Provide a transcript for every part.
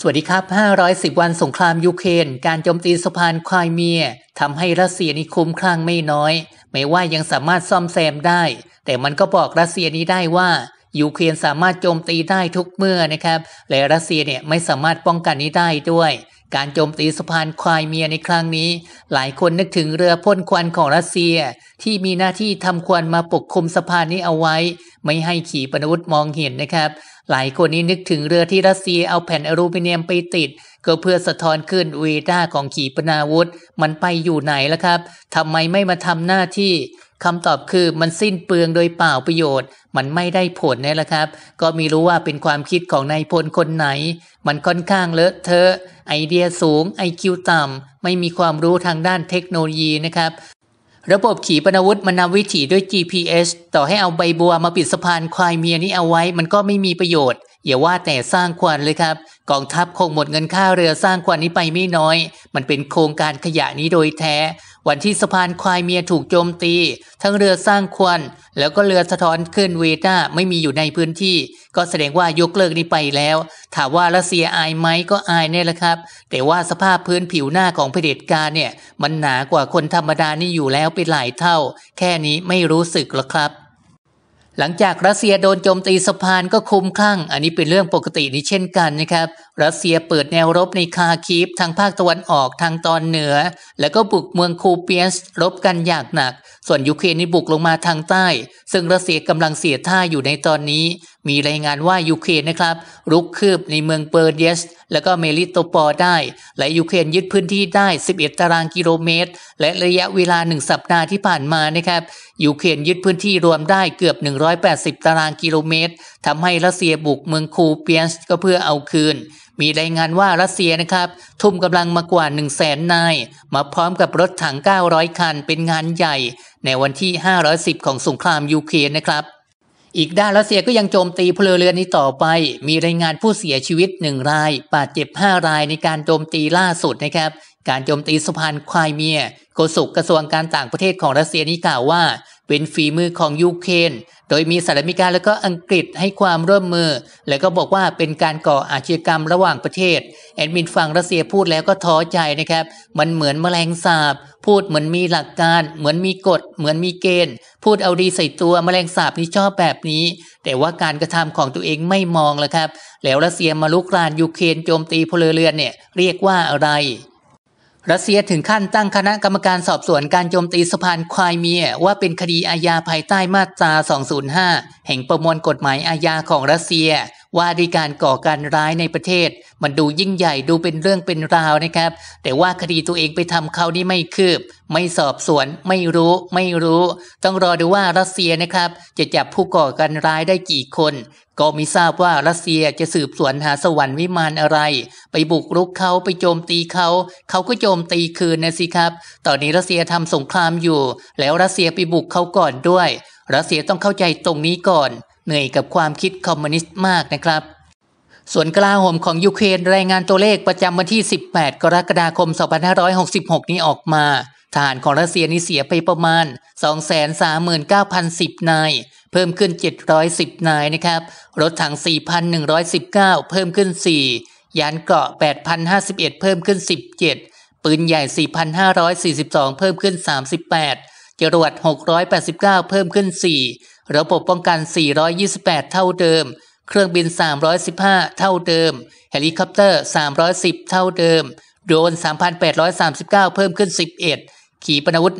สวัสดีครับ 510 วันสงครามยูเครน การโจมตีสะพานควายเมียทำให้รัสเซียนี้คุ้มคลั่งไม่น้อย ไม่ว่ายังสามารถซ่อมแซมได้ แต่มันก็บอกรัสเซียนี้ได้ว่ายูเครนสามารถโจมตีได้ทุกเมื่อนะครับ และรัสเซียเนี่ยไม่สามารถป้องกันนี้ได้ด้วยการโจมตีสะพานควายเมียในครั้งนี้ หลายคนนึกถึงเรือพ่นควันของรัสเซียที่มีหน้าที่ทำควันมาปกคลุมสะพานนี้เอาไว้ ไม่ให้ขีปนาวุธมองเห็นนะครับ หลายคนนี้นึกถึงเรือที่รัสเซียเอาแผ่นอลูมิเนียมไปติด ก็เพื่อสะท้อนขึ้นเวด้าของขีปนาวุธมันไปอยู่ไหนแล้วครับทำไมไม่มาทำหน้าที่คำตอบคือมันสิ้นเปลืองโดยเปล่าประโยชน์ มันไม่ได้ผลนี่แหละครับ ก็มีรู้ว่าเป็นความคิดของนายพลคนไหน มันค่อนข้างเลอะเทอะไอเดียสูงไอคิวต่ำ ไม่มีความรู้ทางด้านเทคโนโลยีนะครับ ระบบขี่ปนาวุธมันนำวิถีด้วย GPS ต่อให้เอาใบบัวมาปิดสะพานควายเมียนี้เอาไว้ มันก็ไม่มีประโยชน์ อย่าว่าแต่สร้างควันเลยครับ กองทัพคงหมดเงินค่าเรือสร้างควันนี้ไปไม่น้อย มันเป็นโครงการขยะนี้โดยแท้วันที่สะพานควายเมียถูกโจมตี ทั้งเรือสร้างควันแล้วก็เรือสะท้อนขึ้นเวต้าไม่มีอยู่ในพื้นที่ ก็แสดงว่ายกเลิกนี้ไปแล้ว ถามว่ารัสเซียอายไหมก็อายเนี่ยแหละครับ แต่ว่าสภาพพื้นผิวหน้าของเผด็จการเนี่ย มันหนากว่าคนธรรมดานี่อยู่แล้วเป็นหลายเท่าแค่นี้ไม่รู้สึกหรอกครับหลังจากรัสเซียโดนโจมตีสะพานก็คุมคลั่ง อันนี้เป็นเรื่องปกตินี้เช่นกันนะครับ รัสเซียเปิดแนวรบในคาคีฟทางภาคตะวันออกทางตอนเหนือ แล้วก็บุกเมืองคูเปียสรบกันอย่างหนักส่วนยูเครนนี่บุกลงมาทางใต้ ซึ่งรัสเซียกำลังเสียท่าอยู่ในตอนนี้ มีรายงานว่ายูเครนนะครับรุกคืบในเมืองเปอร์เดียส แล้วก็เมลิโตปอได้ และยูเครนยึดพื้นที่ได้ 11 ตารางกิโลเมตร และระยะเวลา 1 สัปดาห์ที่ผ่านมานะครับยูเครนยึดพื้นที่รวมได้เกือบ 180 ตารางกิโลเมตร ทำให้รัสเซียบุกเมืองคูเปียนส์ก็เพื่อเอาคืนมีรายงานว่ารัสเซียนะครับ ทุ่มกำลังมากว่า 1 0 0 0 0 0นาย มาพร้อมกับรถถัง 900 คันเป็นงานใหญ่ ในวันที่ 510 ของสงครามยูเครนนะครับ อีกด้านรัสเซียก็ยังโจมตีพลเรือนนี้ต่อไป มีรายงานผู้เสียชีวิต1รายบาดเจ็บ5รายในการโจมตีล่าสุดนะครับ การโจมตีสะพานควายเมียโกสุกกระทรวงการต่างประเทศของรัสเซียนี้กล่าวว่าเป็นฝีมือของยูเครนโดยมีสหรัฐอเมริกาและก็อังกฤษให้ความร่วมมือ และก็บอกว่าเป็นการก่ออาชญากรรมระหว่างประเทศ แอดมินฟังรัสเซียพูดแล้วก็ท้อใจนะครับ มันเหมือนแมลงสาบ พูดเหมือนมีหลักการ เหมือนมีกฎ เหมือนมีเกณฑ์ พูดเอาดีใส่ตัวแมลงสาบนี่ชอบแบบนี้ แต่ว่าการกระทำของตัวเองไม่มองแล้วครับ แล้วรัสเซียมาลุกรานยูเครนโจมตีพลเรือนเนี่ยเรียกว่าอะไรรัสเซียถึงขั้นตั้งคณะกรรมการสอบสวนการโจมตีสะพานควายเมียว่าเป็นคดีอาญาภายใต้มาตรา 205 แห่งประมวลกฎหมายอาญาของรัสเซียว่าดีการก่อการร้ายในประเทศ มันดูยิ่งใหญ่ดูเป็นเรื่องเป็นราวนะครับ แต่ว่าคดีตัวเองไปทำเขานี่ไม่คืบ ไม่สอบสวนไม่รู้ไม่รู้ ต้องรอดูว่ารัสเซียนะครับจะจับผู้ก่อการร้ายได้กี่คน ก็ไม่ทราบว่ารัสเซียจะสืบสวนหาสวรรค์วิมานอะไร ไปบุกรุกเขาไปโจมตีเขา เขาก็โจมตีคืนนะสิครับ ตอนนี้รัสเซียทำสงครามอยู่ แล้วรัสเซียไปบุกเขาก่อนด้วยรัสเซียต้องเข้าใจตรงนี้ก่อนเหนื่อยกับความคิดคอมมิวนิสต์มากนะครับ ส่วนกลาโหมของยูเครนรายงานตัวเลขประจำวันที่ 18 กรกฎาคม 2566 นี้ออกมา ทหารของรัสเซียนี่เสียไปประมาณ 239,010 นาย เพิ่มขึ้น 710 นายนะครับ รถถัง 4,119 เพิ่มขึ้น 4 ยานเกราะ8,051 เพิ่มขึ้น 17 ปืนใหญ่ 4,542 เพิ่มขึ้น 38 จรวด 689 เพิ่มขึ้น 4ระบบป้องกัน 428 เท่าเดิม เครื่องบิน 315 เท่าเดิม เฮลิคอปเตอร์ 310 เท่าเดิม โดรน 3,839 เพิ่มขึ้น 11 ขีปนาวุธ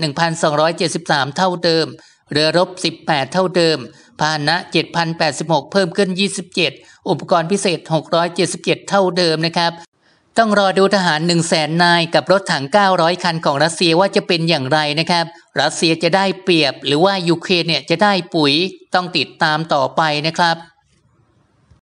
1,273 เท่าเดิม เรือรบ 18 เท่าเดิม พาหนะ 7,086 เพิ่มขึ้น 27 อุปกรณ์พิเศษ 677 เท่าเดิม นะครับต้องรอดูทหาร 1 0 0 0 0แสนนายกับรถถัง 900 คันของรัสเซียว่าจะเป็นอย่างไรนะครับ รัสเซียจะได้เปรียบหรือว่ายูเครนเนี่ยจะได้ปุ๋ยต้องติดตามต่อไปนะครับ